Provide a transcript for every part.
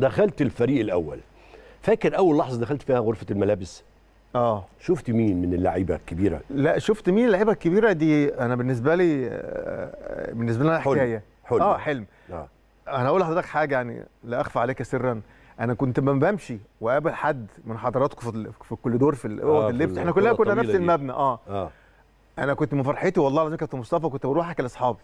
دخلت الفريق الاول فاكر اول لحظه دخلت فيها غرفه الملابس اه شفت مين من اللعيبه الكبيره لا شفت مين اللعيبه الكبيره دي انا بالنسبه لي آه، بالنسبه لنا حكايه حلم اه حلم آه. انا اقول لحضرتك حاجه يعني لا اخفى عليك سرا انا كنت بمشي واقابل حد من حضراتكم في في الكوليدور في آه، اوضه آه احنا كلنا كنا نفس المبنى اه, آه. انا كنت من والله العظيم كابتن مصطفى كنت بروح احكي لاصحابي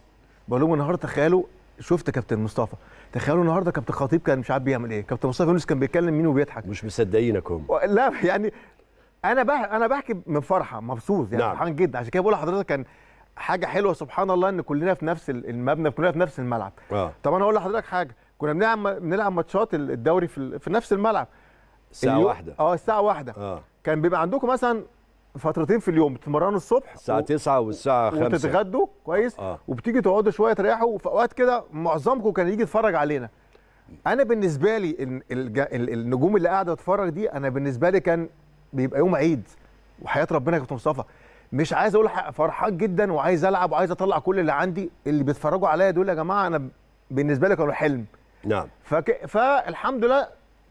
بقول لهم النهارده تخيلوا شفت كابتن مصطفى تخيلوا النهارده كابتن خطيب كان مش عارف بيعمل ايه كابتن مصطفى يونس كان بيتكلم مين وبيضحك مش مصدقينك هم لا يعني انا بح انا بحكي من فرحه مبسوط يعني نعم. فرحان جدا عشان كده بقول لحضرتك كان حاجه حلوه سبحان الله ان كلنا في نفس المبنى كلنا في نفس الملعب آه. طب انا اقول لحضرتك حاجه كنا بنلعب بنلعب ماتشات الدوري في, في نفس الملعب الساعه واحدة اه الساعه واحدة آه. كان بيبقى عندكم مثلا فترتين في اليوم بتتمرنوا الصبح الساعه 9 والساعه 5 وتتغدوا كويس آه. وبتيجي تقعدوا شويه تريحوا وفي اوقات كده معظمكم كان يجي يتفرج علينا انا بالنسبه لي النجوم اللي قاعده تتفرج دي انا بالنسبه لي كان بيبقى يوم عيد وحياه ربنا يا كابتن مصطفى مش عايز اقول فرحان جدا وعايز العب وعايز اطلع كل اللي عندي اللي بيتفرجوا عليا دول يا جماعه انا بالنسبه لي كانوا حلم نعم فك... فالحمد لله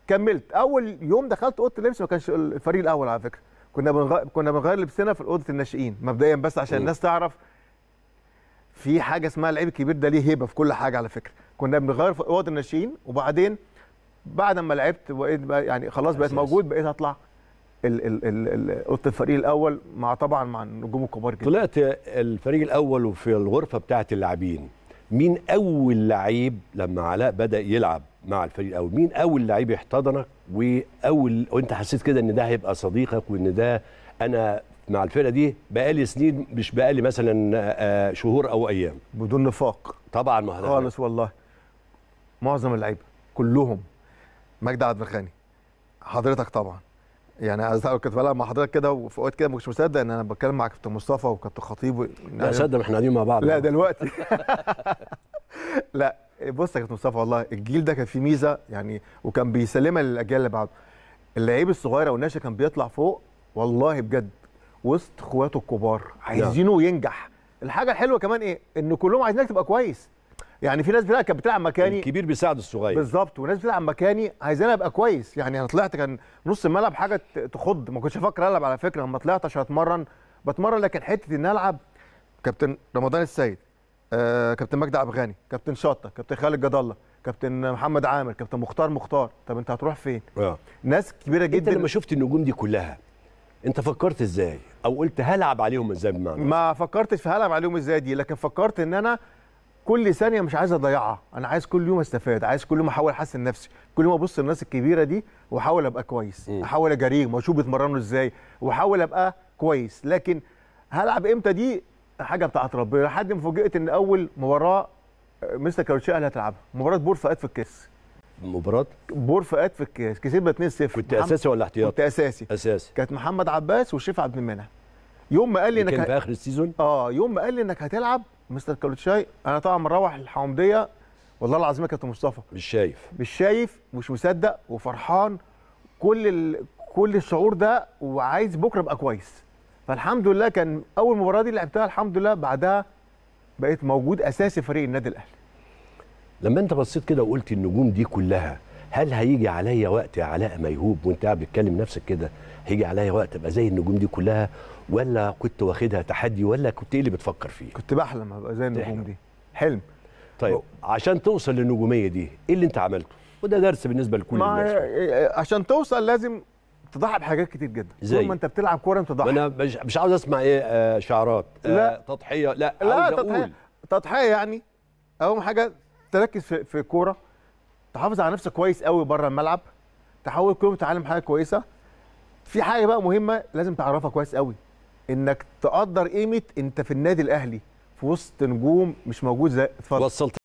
كملت اول يوم دخلت اوضه اللبس ما كانش الفريق الاول على فكره كنا بنغير كنا بنغير لبسنا في اوضه الناشئين مبدئيا بس عشان الناس تعرف في حاجه اسمها اللعيب الكبير ده ليه هيبه في كل حاجه على فكره كنا بنغير في اوضه الناشئين وبعدين بعد ما لعبت بقيت بقى يعني خلاص بقيت موجود بقيت اطلع اوضه الفريق الاول مع طبعا مع النجوم الكبار جدا طلعت الفريق الاول وفي الغرفه بتاعه اللاعبين مين اول لعيب لما علاء بدا يلعب مع الفريق الاول مين اول لعيب احتضنك واول وانت حسيت كده ان ده هيبقى صديقك وان ده انا مع الفرقه دي بقالي سنين مش بقالي مثلا شهور او ايام بدون نفاق طبعا ما خالص والله معظم اللعيبه كلهم مجدي عبد الغني حضرتك طبعا يعني كنت بلعب مع حضرتك كده وفي اوقات كده ما كنتش مصدق ان انا بتكلم مع كابتن مصطفى وكابتن خطيب و... لا صدق احنا قاعدين مع بعض لا دلوقتي لا إيه، بص يا كابتن مصطفى والله الجيل ده كان فيه ميزه يعني وكان بيسلمها للاجيال اللي بعده اللعيب الصغير او الناشئ كان بيطلع فوق والله بجد وسط اخواته الكبار عايزينه ينجح الحاجه الحلوه كمان ايه ان كلهم عايزينك تبقى كويس يعني في ناس بتلعب كانت بتلعب مكاني الكبير بيساعد الصغير بالظبط وناس بتلعب مكاني عايزين ابقى كويس يعني انا طلعت كان نص الملعب حاجه تخض ما كنتش افكر العب على فكره لما طلعت عشان اتمرن بتمرن لكن حته ان العب كابتن رمضان السيد آه كابتن مجدي عبد الغني كابتن شطه كابتن خالد جد الله كابتن محمد عامر كابتن مختار مختار طب انت هتروح فين آه. ناس كبيره جدا انت لما شفت النجوم دي كلها انت فكرت ازاي او قلت هلعب عليهم ازاي بمعنى ما فكرتش في هلعب عليهم ازاي دي لكن فكرت ان انا كل ثانيه مش عايز اضيعها انا عايز كل يوم استفاد عايز كل يوم احاول احسن نفسي كل يوم ابص للناس الكبيره دي واحاول ابقى كويس م. احاول اجريهم واشوف بيتمرنوا ازاي واحاول ابقى كويس لكن هلعب امتى دي حاجه بتاعت ربنا لحد ما فوجئت ان اول مباراه آه، مستر كاروتشي قال هتلعبها مباراه بور فؤاد في الكاس مباراه بور فؤاد في الكاس كسبنا 2 0 كنت اساسي ولا احتياطي؟ كنت اساسي اساسي كانت محمد عباس وشيف عبد المنعم يوم ما قال لي انك كان في اخر السيزون اه يوم ما قال لي انك هتلعب مستر كاروتشاي انا طبعا مروح الحومديه والله العظيم يا كابتن مصطفى مش شايف مش شايف مش مصدق وفرحان كل ال... كل الشعور ده وعايز بكره ابقى كويس فالحمد لله كان اول مباراه دي لعبتها الحمد لله بعدها بقيت موجود اساسي فريق النادي الاهلي لما انت بصيت كده وقلت النجوم دي كلها هل هيجي عليا وقت يا علاء ميهوب وانت قاعد بتكلم نفسك كده هيجي عليا وقت ابقى زي النجوم دي كلها ولا كنت واخدها تحدي ولا كنت ايه اللي بتفكر فيه كنت بحلم ابقى زي النجوم تحلم. دي حلم طيب أو. عشان توصل للنجوميه دي ايه اللي انت عملته وده درس بالنسبه لكل الناس عشان توصل لازم تضحي بحاجات كتير جدا زي. طول ما انت بتلعب كوره انت تضحي انا مش عاوز اسمع ايه آه شعارات آه، لا تضحيه لا لا تضحيه تضحيه يعني اول حاجه تركز في في الكوره تحافظ على نفسك كويس قوي بره الملعب تحاول كل تتعلم حاجه كويسه في حاجه بقى مهمه لازم تعرفها كويس قوي انك تقدر قيمه انت في النادي الاهلي في وسط نجوم مش موجود زي اتفضل وصلت